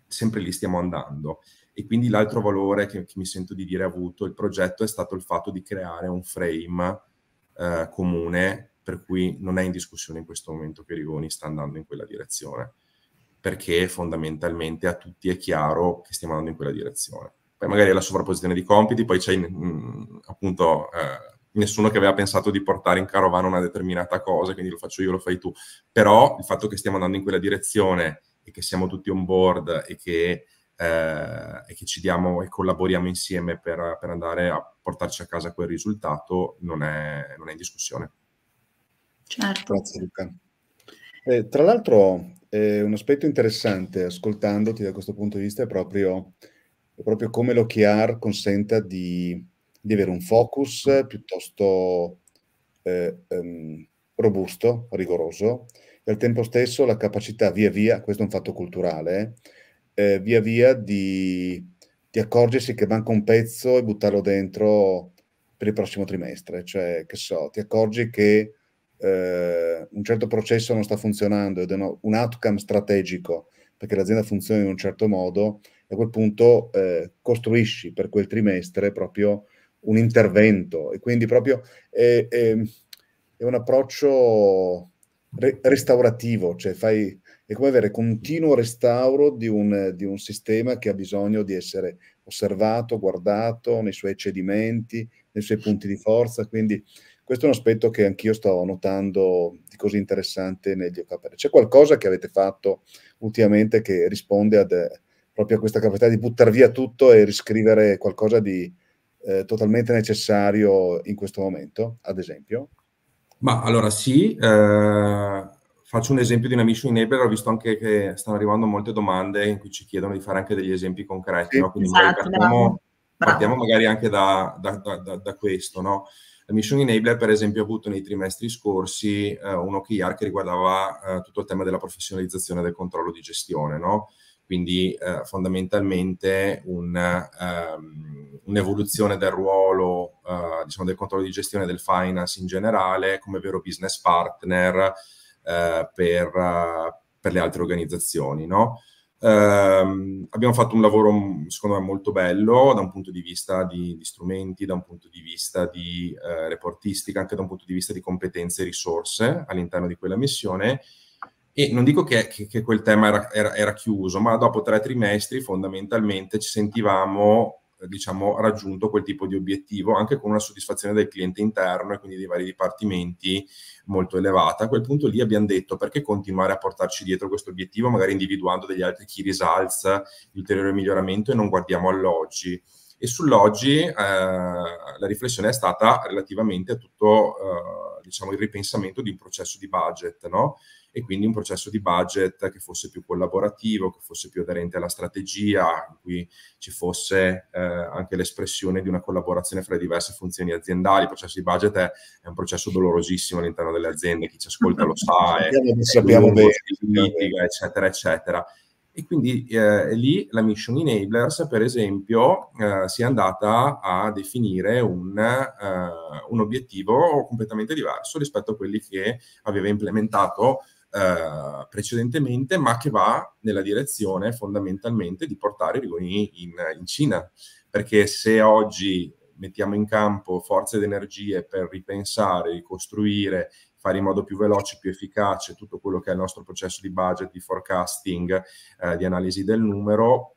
sempre lì stiamo andando. E quindi l'altro valore che, che mi sento di dire ha avuto il progetto è stato il fatto di creare un frame eh, comune, per cui non è in discussione in questo momento che Rigoni sta andando in quella direzione, perché fondamentalmente a tutti è chiaro che stiamo andando in quella direzione. Poi magari la sovrapposizione di compiti, poi c'è mh, mm, appunto eh, nessuno che aveva pensato di portare in carovana una determinata cosa, quindi lo faccio io, lo fai tu, però il fatto che stiamo andando in quella direzione e che siamo tutti on board e che eh, e che ci diamo e collaboriamo insieme per, per, andare a portarci a casa quel risultato non è, non è in discussione. Certo. Grazie Luca. Eh, tra l'altro eh, un aspetto interessante ascoltandoti da questo punto di vista è proprio, è proprio come l'OKR consenta di, di, avere un focus piuttosto eh, ehm, robusto, rigoroso, e al tempo stesso la capacità via via, questo è un fatto culturale, eh, eh, via via di, di, accorgersi che manca un pezzo e buttarlo dentro per il prossimo trimestre. Cioè, che so, ti accorgi che eh, un certo processo non sta funzionando ed è uno, un outcome strategico perché l'azienda funziona in un certo modo e a quel punto eh, costruisci per quel trimestre proprio un intervento e quindi proprio è, è, è un approccio re- restaurativo, cioè fai, e come avere continuo restauro di un, di un, sistema che ha bisogno di essere osservato, guardato nei suoi cedimenti, nei suoi punti di forza. Quindi questo è un aspetto che anch'io sto notando di così interessante negli OKR. C'è qualcosa che avete fatto ultimamente che risponde ad, eh, proprio a questa capacità di buttare via tutto e riscrivere qualcosa di eh, totalmente necessario in questo momento, ad esempio? Ma allora sì, eh faccio un esempio di una mission enabler, ho visto anche che stanno arrivando molte domande in cui ci chiedono di fare anche degli esempi concreti, no? quindi esatto, magari partiamo, partiamo, magari anche da, da, da, da questo. No? La mission enabler, per esempio, ha avuto nei trimestri scorsi eh, un OKR che riguardava eh, tutto il tema della professionalizzazione del controllo di gestione, no? quindi eh, fondamentalmente un, um, un'evoluzione del ruolo eh, diciamo, del controllo di gestione del finance in generale come vero business partner eh, per, eh, per, le altre organizzazioni. No? Eh, abbiamo fatto un lavoro, mm, secondo me, molto bello da un punto di vista di, di strumenti, da un punto di vista di eh, reportistica, anche da un punto di vista di competenze e risorse all'interno di quella missione. E non dico che, che, che quel tema era, era, era chiuso, ma dopo tre trimestri fondamentalmente ci sentivamo eh, diciamo, raggiunto quel tipo di obiettivo, anche con una soddisfazione del cliente interno e quindi dei vari dipartimenti molto elevata. A quel punto lì abbiamo detto perché continuare a portarci dietro questo obiettivo, magari individuando degli altri key results di ulteriore miglioramento e non guardiamo all'oggi. E sull'oggi eh, la riflessione è stata relativamente a tutto eh, diciamo, il ripensamento di un processo di budget, no? e quindi un processo di budget che fosse più collaborativo, che fosse più aderente alla strategia, in cui ci fosse eh, anche l'espressione di una collaborazione fra le diverse funzioni aziendali. Il processo di budget è, è un processo dolorosissimo all'interno delle aziende, chi ci ascolta lo sa, è, è sappiamo bene, politica, eccetera, eccetera. E quindi eh, lì la Mission Enablers, per esempio, eh, si è andata a definire un, eh, un, obiettivo completamente diverso rispetto a quelli che aveva implementato eh, precedentemente, ma che va nella direzione fondamentalmente di portare Rigoni in, in Cina, perché se oggi mettiamo in campo forze ed energie per ripensare, ricostruire, fare in modo più veloce, più efficace tutto quello che è il nostro processo di budget, di forecasting, eh, di analisi del numero,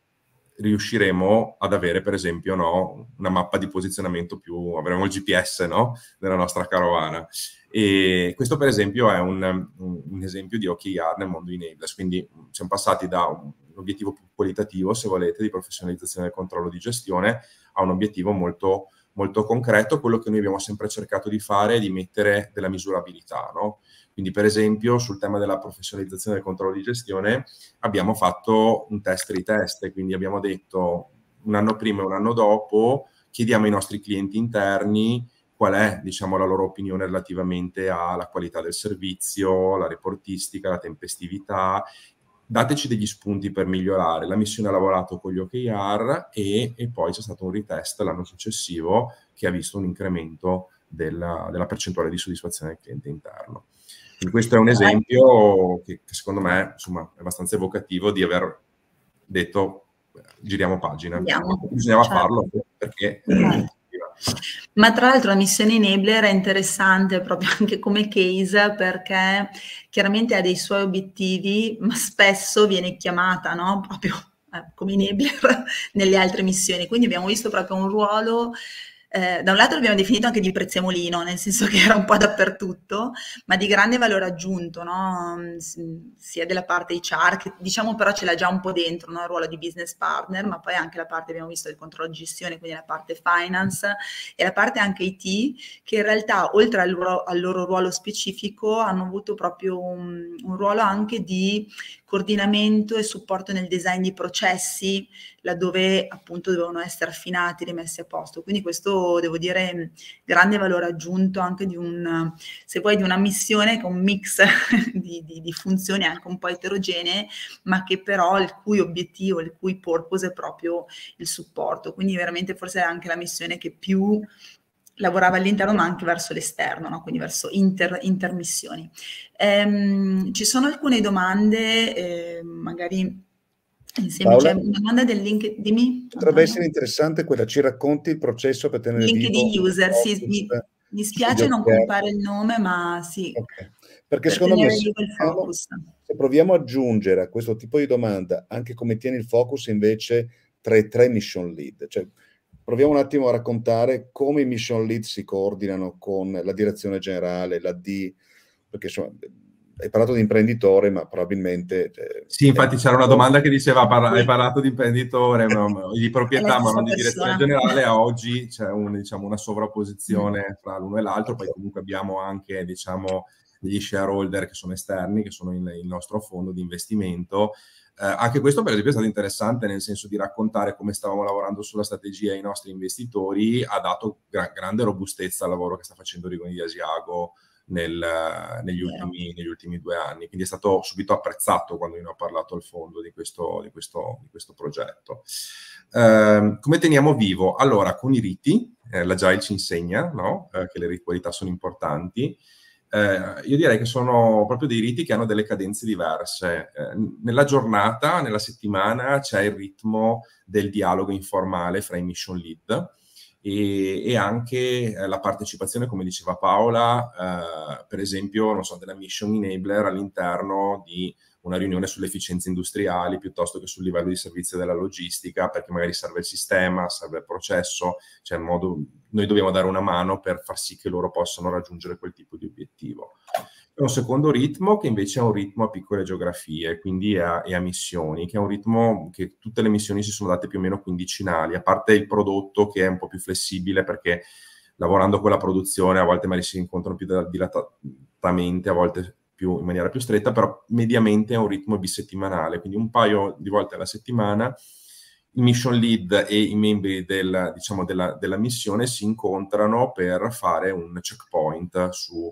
riusciremo ad avere, per esempio, no, una mappa di posizionamento più, avremo il GPS no, della nostra carovana. E questo per esempio è un, un esempio di OKR nel mondo di enablers, quindi mm, siamo passati da un, obiettivo qualitativo, se volete, di professionalizzazione del controllo di gestione a un obiettivo molto, molto concreto, quello che noi abbiamo sempre cercato di fare è di mettere della misurabilità, no? Quindi per esempio sul tema della professionalizzazione del controllo di gestione abbiamo fatto un test retest, quindi abbiamo detto un anno prima e un anno dopo, chiediamo ai nostri clienti interni qual è diciamo, la loro opinione relativamente alla qualità del servizio, la reportistica, la tempestività. Dateci degli spunti per migliorare. La missione ha lavorato con gli OKR e, e poi c'è stato un retest l'anno successivo che ha visto un incremento della, della percentuale di soddisfazione del cliente interno. Quindi questo è un esempio che, che secondo me insomma, è abbastanza evocativo di aver detto giriamo pagina. Andiamo, Bisognava certo. farlo perché... Eh ma tra l'altro la missione Enabler è interessante proprio anche come case perché chiaramente ha dei suoi obiettivi, ma spesso viene chiamata, no? Proprio eh, come Enabler nelle altre missioni. Quindi abbiamo visto proprio un ruolo eh, da un lato l'abbiamo definito anche di prezzemolino, nel senso che era un po' dappertutto, ma di grande valore aggiunto, no? Mm, mm, sia della parte HR, che diciamo però ce l'ha già un po' dentro, no? il ruolo di business partner, ma poi anche la parte, abbiamo visto, del controllo gestione, quindi la parte finance e la parte anche IT, che in realtà oltre al loro, al loro ruolo specifico hanno avuto proprio un, un ruolo anche di coordinamento e supporto nel design di processi, laddove appunto dovevano essere affinati, rimessi a posto. Quindi questo devo dire grande valore aggiunto anche di un, se vuoi, di una missione con un mix di, di, di funzioni anche un po' eterogenee, ma che però il cui obiettivo, il cui purpose è proprio il supporto. Quindi veramente forse è anche la missione che più lavorava all'interno ma anche verso l'esterno, no? quindi verso inter, intermissioni. Ehm, ci sono alcune domande, eh, magari Insieme Paola, c'è una domanda del link, dimmi. Potrebbe essere interessante quella, ci racconti il processo per tenere link vivo. Link di user, sì, mi, mi spiace non compare il nome, ma sì. Okay. Perché per secondo me proviamo, se proviamo ad aggiungere a questo tipo di domanda anche come tieni il focus invece tra i tre mission lead, cioè proviamo un attimo a raccontare come i mission lead si coordinano con la direzione generale, la D, perché insomma hai parlato di imprenditore, ma probabilmente... Eh, sì, infatti c'era una eh, domanda che diceva, parla, hai parlato di imprenditore, ma, di proprietà, ma non di direzione generale, a oggi c'è un, diciamo, una sovrapposizione mm. tra l'uno e l'altro, poi esatto. comunque abbiamo anche, diciamo, degli shareholder che sono esterni, che sono il, il nostro fondo di investimento. Eh, anche questo, per esempio, è stato interessante nel senso di raccontare come stavamo lavorando sulla strategia ai nostri investitori, ha dato gra- grande robustezza al lavoro che sta facendo Rigoni di Asiago nel, negli, ultimi, negli, ultimi, due anni. Quindi è stato subito apprezzato quando io ne ho parlato al fondo di questo, di questo, di questo progetto. Eh, come teniamo vivo? Allora, con i riti, eh, l'Agile ci insegna no? eh, che le ritualità sono importanti. Eh, io direi che sono proprio dei riti che hanno delle cadenze diverse. Eh, nella giornata, nella settimana, c'è il ritmo del dialogo informale fra i mission lead, e, e anche eh, la partecipazione, come diceva Paola, eh, per esempio, so, della mission enabler all'interno di una riunione sulle efficienze industriali piuttosto che sul livello di servizio della logistica, perché magari serve il sistema, serve il processo, cioè il modo, noi dobbiamo dare una mano per far sì che loro possano raggiungere quel tipo di obiettivo. E un secondo ritmo che invece è un ritmo a piccole geografie, quindi a, e a missioni, che è un ritmo che tutte le missioni si sono date più o meno quindicinali, a parte il prodotto che è un po' più flessibile perché lavorando con la produzione a volte magari si incontrano più dilatatamente, a volte più, in maniera più stretta, però mediamente a un ritmo bisettimanale, quindi un paio di volte alla settimana il mission lead e i membri del, diciamo, della, della, missione si incontrano per fare un checkpoint su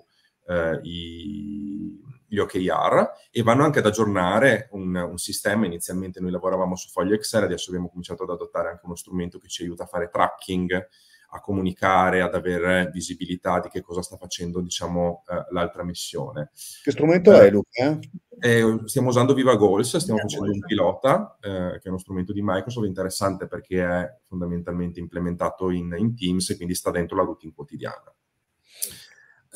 eh, i, gli OKR e vanno anche ad aggiornare un, un, sistema. Inizialmente noi lavoravamo su foglio Excel, adesso abbiamo cominciato ad adottare anche uno strumento che ci aiuta a fare tracking a comunicare, ad avere visibilità di che cosa sta facendo diciamo, eh, l'altra missione. Che strumento eh, è Luca? Eh, stiamo usando Viva Goals, stiamo Viva facendo Goals. un pilota, eh, che è uno strumento di Microsoft interessante perché è fondamentalmente implementato in, in Teams e quindi sta dentro la routine quotidiana.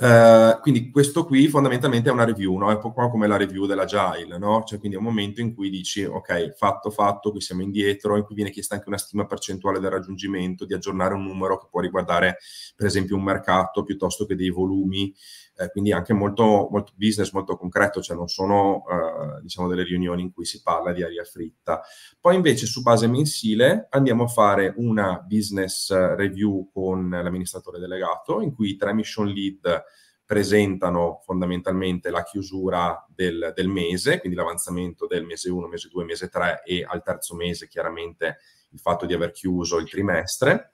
Eh, quindi questo qui fondamentalmente è una review, no? è un po' come la review dell'agile, no? cioè quindi è un momento in cui dici ok, fatto, fatto, qui siamo indietro, in cui viene chiesta anche una stima percentuale del raggiungimento, di aggiornare un numero che può riguardare per esempio un mercato piuttosto che dei volumi eh, quindi anche molto, molto, business, molto concreto, cioè non sono eh, diciamo delle riunioni in cui si parla di aria fritta. Poi invece su base mensile andiamo a fare una business eh, review con l'amministratore delegato in cui i tre mission lead presentano fondamentalmente la chiusura del, del mese, quindi l'avanzamento del mese 1, mese 2, mese 3 e al terzo mese chiaramente il fatto di aver chiuso il trimestre.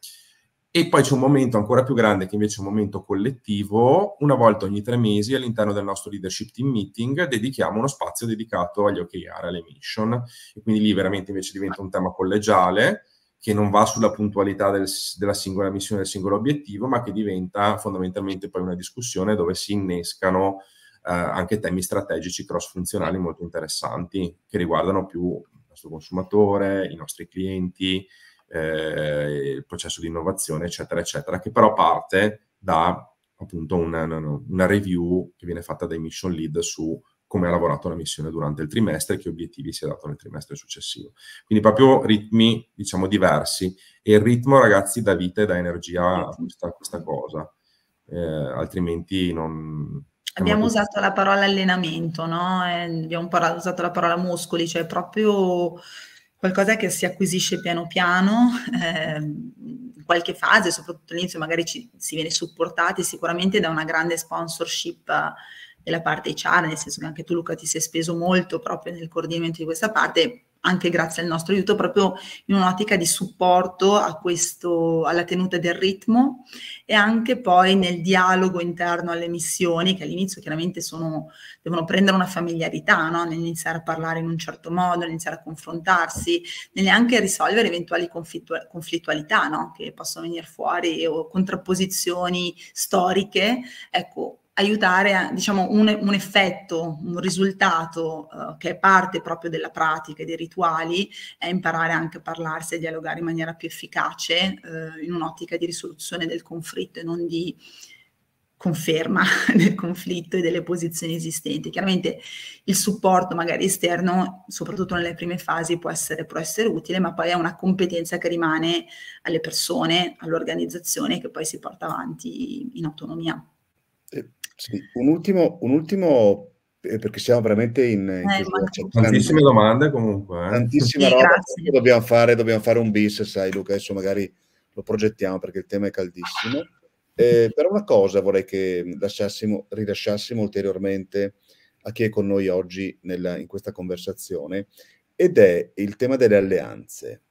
E poi c'è un momento ancora più grande, che invece è un momento collettivo, una volta ogni tre mesi all'interno del nostro leadership team meeting dedichiamo uno spazio dedicato agli OKR, alle mission, e quindi lì veramente invece diventa un tema collegiale che non va sulla puntualità del, della singola missione, del singolo obiettivo, ma che diventa fondamentalmente poi una discussione dove si innescano eh, anche temi strategici cross-funzionali molto interessanti che riguardano più il nostro consumatore, i nostri clienti, eh, il processo di innovazione, eccetera, eccetera, che però parte da appunto una, una review che viene fatta dai mission lead su come ha lavorato la missione durante il trimestre e che obiettivi si è dato nel trimestre successivo. Quindi proprio ritmi, diciamo, diversi. E il ritmo, ragazzi, dà vita e dà energia a questa, a questa cosa. Eh, altrimenti non... Abbiamo usato la parola allenamento, no? Eh, abbiamo usato la parola muscoli, cioè proprio qualcosa che si acquisisce piano piano, eh, in qualche fase, soprattutto all'inizio magari ci, si viene supportati sicuramente da una grande sponsorship eh, della parte HR, nel senso che anche tu Luca ti sei speso molto proprio nel coordinamento di questa parte, anche grazie al nostro aiuto, proprio in un'ottica di supporto a questo, alla tenuta del ritmo e anche poi nel dialogo interno alle missioni, che all'inizio chiaramente sono, devono prendere una familiarità, no? nell'iniziare a parlare in un certo modo, nell'iniziare a confrontarsi, nell'anche risolvere eventuali conflittu- conflittualità no? che possono venire fuori o contrapposizioni storiche. Ecco, aiutare a, diciamo, un, un, effetto, un risultato uh, che è parte proprio della pratica e dei rituali, è imparare anche a parlarsi e dialogare in maniera più efficace uh, in un'ottica di risoluzione del conflitto e non di conferma del conflitto e delle posizioni esistenti. Chiaramente il supporto magari esterno, soprattutto nelle prime fasi, può essere, può essere utile, ma poi è una competenza che rimane alle persone, all'organizzazione che poi si porta avanti in autonomia. Sì, un ultimo, un ultimo eh, perché siamo veramente in, in eh, cioè, tantissime domande comunque eh. tantissima sì, roba dobbiamo fare, dobbiamo fare un bis sai Luca adesso magari lo progettiamo perché il tema è caldissimo eh, però una cosa vorrei che lasciassimo, rilasciassimo ulteriormente a chi è con noi oggi nella, in questa conversazione ed è il tema delle alleanze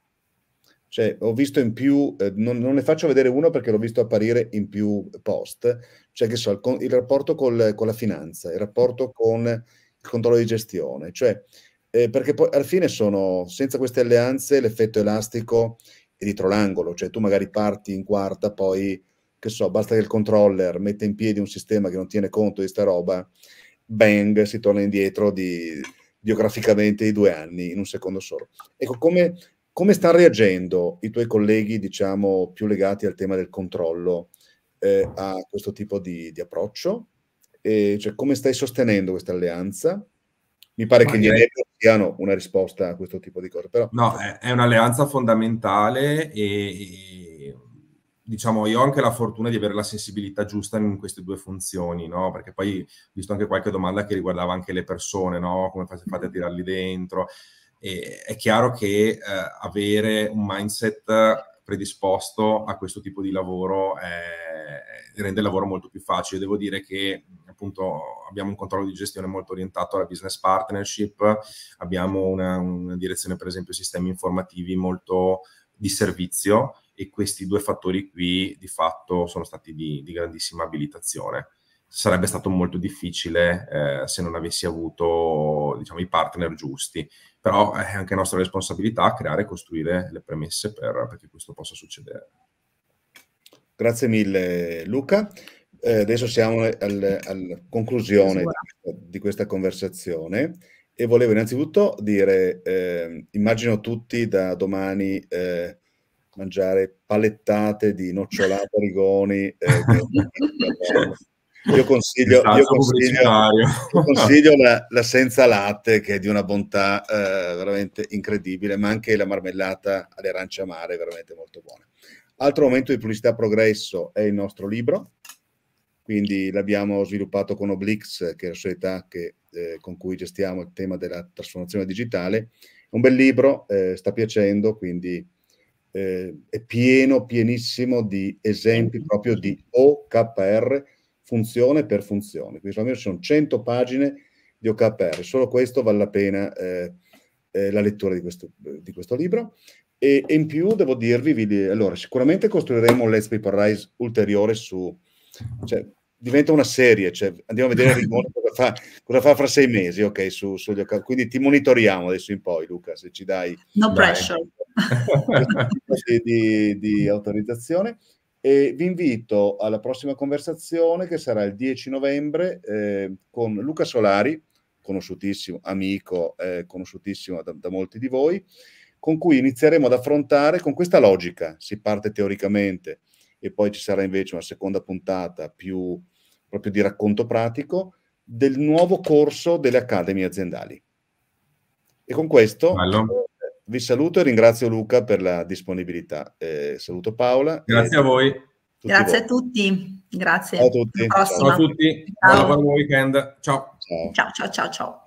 cioè, ho visto in più, eh, non, non, ne faccio vedere uno perché l'ho visto apparire in più post, cioè che so, il, il rapporto col, con la finanza, il rapporto con il controllo di gestione, cioè, eh, perché poi alla fine sono, senza queste alleanze, l'effetto elastico è dietro l'angolo, cioè tu magari parti in quarta, poi, che so, basta che il controller metta in piedi un sistema che non tiene conto di sta roba, bang, si torna indietro di, biograficamente i due anni in un secondo solo. Ecco, come come stanno reagendo i tuoi colleghi, diciamo, più legati al tema del controllo eh, a questo tipo di, di approccio? E, cioè, come stai sostenendo questa alleanza? Mi pare Ma che gli eletti siano una risposta a questo tipo di cose. Però... No, è, è un'alleanza fondamentale e, e, diciamo io ho anche la fortuna di avere la sensibilità giusta in queste due funzioni, no? Perché poi ho visto anche qualche domanda che riguardava anche le persone, no? Come fate a tirarli dentro? E è chiaro che eh, avere un mindset predisposto a questo tipo di lavoro eh, rende il lavoro molto più facile. Devo dire che appunto abbiamo un controllo di gestione molto orientato alla business partnership, abbiamo una, una direzione per esempio sistemi informativi molto di servizio e questi due fattori qui di fatto sono stati di, di grandissima abilitazione sarebbe stato molto difficile eh, se non avessi avuto diciamo, i partner giusti però è anche nostra responsabilità creare e costruire le premesse per, perché questo possa succedere. Grazie mille Luca. Eh, adesso siamo alla conclusione di questa conversazione e volevo innanzitutto dire, eh, immagino tutti da domani eh, mangiare palettate di nocciolata, rigoni. Eh, Io consiglio, esatto, io consiglio, io consiglio la, la, senza latte che è di una bontà eh, veramente incredibile, ma anche la marmellata alle arance amare è veramente molto buona. Altro momento di pubblicità progresso è il nostro libro, quindi l'abbiamo sviluppato con Oblix, che è la società che, eh, con cui gestiamo il tema della trasformazione digitale. Un bel libro, eh, sta piacendo, quindi eh, è pieno, pienissimo di esempi proprio di OKR, funzione per funzione. Quindi solamente sono 100 pagine di OKR, solo questo vale la pena eh, eh, la lettura di questo, di questo libro. E, e, in più devo dirvi, vi, allora, sicuramente costruiremo un Let's Paper Rise ulteriore su... Cioè, diventa una serie, cioè, andiamo a vedere cosa, fa, cosa fa, fra sei mesi, ok, su, sugli OKR. Quindi ti monitoriamo adesso in poi, Luca, se ci dai... No dai. pressure. di, di, di autorizzazione. E vi invito alla prossima conversazione che sarà il 10 novembre eh, con Luca Solari, conosciutissimo amico, eh, conosciutissimo da, da molti di voi, con cui inizieremo ad affrontare con questa logica. Si parte teoricamente e poi ci sarà invece una seconda puntata più proprio di racconto pratico del nuovo corso delle accademie aziendali. E con questo Bello vi saluto e ringrazio Luca per la disponibilità. Eh, saluto Paola. Grazie a voi. Grazie voi. a tutti. Grazie. Ciao a tutti. Ciao a tutti. Ciao. Buon weekend. Ciao. Ciao ciao ciao ciao. ciao.